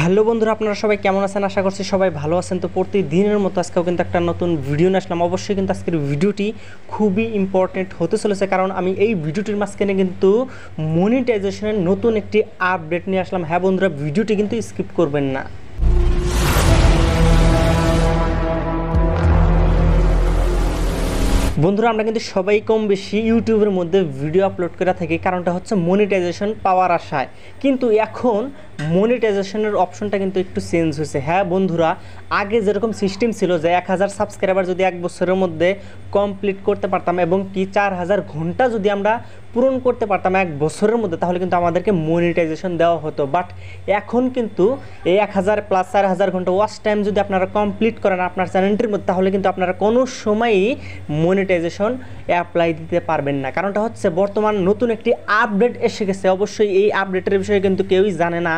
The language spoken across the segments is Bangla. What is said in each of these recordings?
হ্যালো বন্ধুরা আপনারা সবাই কেমন আছেন আশা করছি সবাই ভালো আছেন তো প্রতিদিনের মতো আজকেও কিন্তু একটা নতুন ভিডিও নিয়ে আসলাম অবশ্যই কিন্তু আজকের ভিডিওটি খুবই ইম্পর্টেন্ট হতে চলেছে কারণ আমি এই ভিডিওটির মাঝখানে কিন্তু মনিটাইজেশনের নতুন একটি আপডেট নিয়ে আসলাম হ্যাঁ বন্ধুরা ভিডিওটি কিন্তু স্কিপ করবেন না বন্ধুরা আমরা কিন্তু সবাই কম বেশি ইউটিউবের মধ্যে ভিডিও আপলোড করে থাকি কারণটা হচ্ছে মনিটাইজেশন পাওয়ার আশায় কিন্তু এখন মনিটাইজেশনের অপশনটা কিন্তু একটু চেঞ্জ হয়েছে হ্যাঁ বন্ধুরা আগে যেরকম সিস্টেম ছিল যে এক হাজার সাবস্ক্রাইবার যদি এক বছরের মধ্যে কমপ্লিট করতে পারতাম এবং কি চার হাজার ঘন্টা যদি আমরা পূরণ করতে পারতাম এক বছরের মধ্যে তাহলে কিন্তু আমাদেরকে মনিটাইজেশন দেওয়া হতো বাট এখন কিন্তু এই এক হাজার প্লাস চার হাজার ঘন্টা ওয়াচ টাইম যদি আপনারা কমপ্লিট করেন আপনার চ্যানেলটির মধ্যে তাহলে কিন্তু আপনারা কোনো সময়ই মনিটাইজেশন অ্যাপ্লাই দিতে পারবেন না কারণটা হচ্ছে বর্তমান নতুন একটি আপডেট এসে গেছে অবশ্যই এই আপডেটের বিষয়ে কিন্তু কেউই জানে না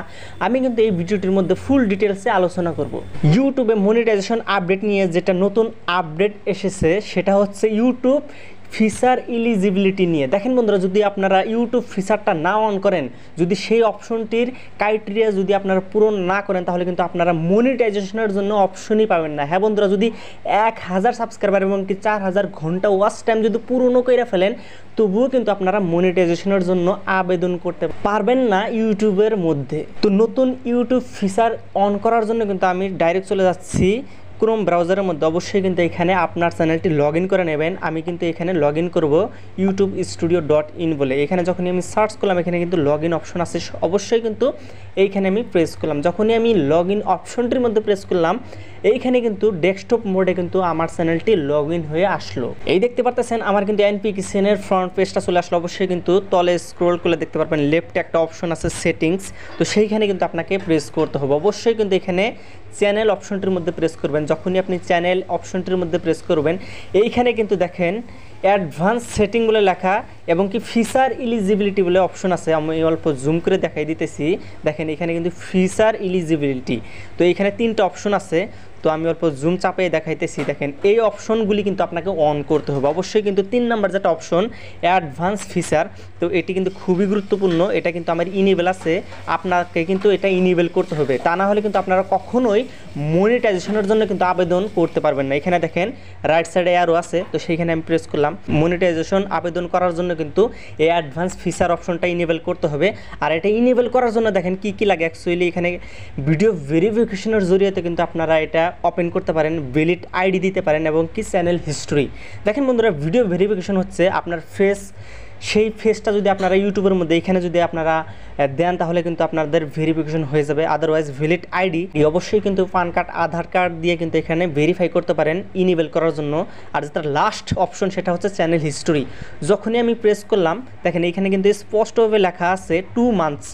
আমি কিন্তু এই ভিডিওটির মধ্যে ফুল ডিটেলসে আলোচনা করব ইউটিউবে মনিটাইজেশন আপডেট নিয়ে যেটা নতুন আপডেট এসেছে সেটা হচ্ছে ইউটিউব ফিচার ইলিজিবিলিটি নিয়ে দেখেন বন্ধুরা যদি আপনারা ইউটিউব ফিচারটা না অন করেন যদি সেই অপশনটির ক্রাইটেরিয়া যদি আপনারা পূরণ না করেন তাহলে কিন্তু আপনারা মনিটাইজেশনের জন্য অপশনই পাবেন না হ্যাঁ বন্ধুরা যদি এক হাজার সাবস্ক্রাইবার এবং কি চার হাজার ঘন্টা ওয়াচ টাইম যদি পুরনো করে ফেলেন তবুও কিন্তু আপনারা মনিটাইজেশনের জন্য আবেদন করতে পারবেন না ইউটিউবের মধ্যে তো নতুন ইউটিউব ফিচার অন করার জন্য কিন্তু আমি ডাইরেক্ট চলে যাচ্ছি ক্রোম ব্রাউজারের মধ্যে অবশ্যই কিন্তু এখানে আপনার চ্যানেলটি লগ করে নেবেন আমি কিন্তু এখানে লগ ইন করবো ইউটিউব স্টুডিও ডট ইন বলে এখানে যখনই আমি সার্চ করলাম এখানে কিন্তু লগ ইন অপশন আছে অবশ্যই কিন্তু এইখানে আমি প্রেস করলাম যখনই আমি লগ ইন অপশনটির মধ্যে প্রেস করলাম এইখানে কিন্তু ডেস্কটপ মোডে কিন্তু আমার চ্যানেলটি লগ হয়ে আসলো এই দেখতে পারতেছেন আমার কিন্তু এনপি কিসেনের ফ্রন্ট পেজটা চলে আসলো অবশ্যই কিন্তু তলে স্ক্রোল করলে দেখতে পারবেন লেফটে একটা অপশন আছে সেটিংস তো সেইখানে কিন্তু আপনাকে প্রেস করতে হবে অবশ্যই কিন্তু এখানে চ্যানেল অপশনটির মধ্যে প্রেস করবেন যখনই আপনি চ্যানেল অপশনটির মধ্যে প্রেস করবেন এইখানে কিন্তু দেখেন অ্যাডভান্স সেটিং বলে লেখা এবং কি ফিচার ইলিজিবিলিটি বলে অপশন আছে আমি অল্প জুম করে দেখাই দিতেছি দেখেন এখানে কিন্তু ফিচার ইলিজিবিলিটি তো এখানে তিনটা অপশন আছে তো আমি অল্প জুম চাপে দেখাইতেছি দেখেন এই অপশনগুলি কিন্তু আপনাকে অন করতে হবে অবশ্যই কিন্তু তিন নাম্বার যেটা অপশন অ্যাডভান্স ফিচার তো এটি কিন্তু খুবই গুরুত্বপূর্ণ এটা কিন্তু আমার ইনেবেল আছে আপনাকে কিন্তু এটা ইনেবেল করতে হবে তা না হলে কিন্তু আপনারা কখনোই মনিটাইজেশনের জন্য কিন্তু আবেদন করতে পারবেন না এখানে দেখেন রাইট সাইডে আরও আছে তো সেইখানে আমি প্রেস করলাম বললাম মনিটাইজেশন আবেদন করার জন্য কিন্তু এই অ্যাডভান্স ফিচার অপশনটা ইনেবল করতে হবে আর এটা ইনেবল করার জন্য দেখেন কি কি লাগে অ্যাকচুয়ালি এখানে ভিডিও ভেরিফিকেশনের জরিয়েতে কিন্তু আপনারা এটা ওপেন করতে পারেন ভ্যালিড আইডি দিতে পারেন এবং কি চ্যানেল হিস্ট্রি দেখেন বন্ধুরা ভিডিও ভেরিফিকেশন হচ্ছে আপনার ফেস সেই ফেসটা যদি আপনারা ইউটিউবের মধ্যে এখানে যদি আপনারা দেন তাহলে কিন্তু আপনাদের ভেরিফিকেশন হয়ে যাবে আদারওয়াইজ ভ্যালিড আইডি অবশ্যই কিন্তু পান কার্ড আধার কার্ড দিয়ে কিন্তু এখানে ভেরিফাই করতে পারেন ইনেবেল করার জন্য আর যেটা লাস্ট অপশন সেটা হচ্ছে চ্যানেল হিস্টোরি যখনই আমি প্রেস করলাম দেখেন এখানে কিন্তু স্পষ্টভাবে লেখা আছে টু মান্থস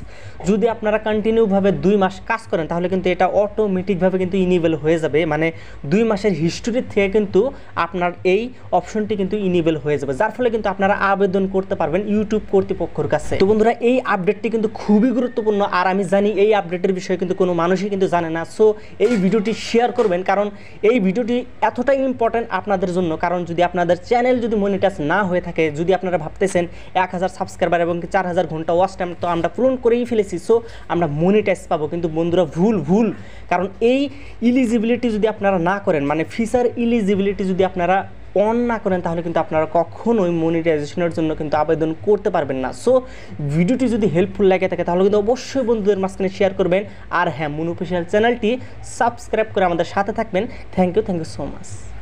যদি আপনারা কন্টিনিউভাবে দুই মাস কাজ করেন তাহলে কিন্তু এটা অটোমেটিকভাবে কিন্তু ইনেবেল হয়ে যাবে মানে দুই মাসের হিস্টোরি থেকে কিন্তু আপনার এই অপশনটি কিন্তু ইনেবেল হয়ে যাবে যার ফলে কিন্তু আপনারা আবেদন করতে পারবেন ইউটিউব কর্তৃপক্ষর কাছে তো বন্ধুরা এই আপডেটটি কিন্তু খুবই গুরুত্বপূর্ণ আর আমি জানি এই আপডেটের বিষয়ে কিন্তু কোনো মানুষই কিন্তু জানে না সো এই ভিডিওটি শেয়ার করবেন কারণ এই ভিডিওটি এতটাই ইম্পর্টেন্ট আপনাদের জন্য কারণ যদি আপনাদের চ্যানেল যদি মনিটাইজ না হয়ে থাকে যদি আপনারা ভাবতেছেন এক হাজার সাবস্ক্রাইবার এবং চার হাজার ঘন্টা ওয়াচ টাইম তো আমরা পূরণ করেই ফেলেছি সো আমরা মনিটাইজ পাবো কিন্তু বন্ধুরা ভুল ভুল কারণ এই ইলিজিবিলিটি যদি আপনারা না করেন মানে ফিচার ইলিজিবিলিটি যদি আপনারা অন না করেন তাহলে কিন্তু আপনারা কখনোই মনিটাইজেশনের জন্য কিন্তু আবেদন করতে পারবেন না সো ভিডিওটি যদি হেল্পফুল লাগে থাকে তাহলে কিন্তু অবশ্যই বন্ধুদের মাঝখানে শেয়ার করবেন আর হ্যাঁ মুন অফিসিয়াল চ্যানেলটি সাবস্ক্রাইব করে আমাদের সাথে থাকবেন thank you thank you so much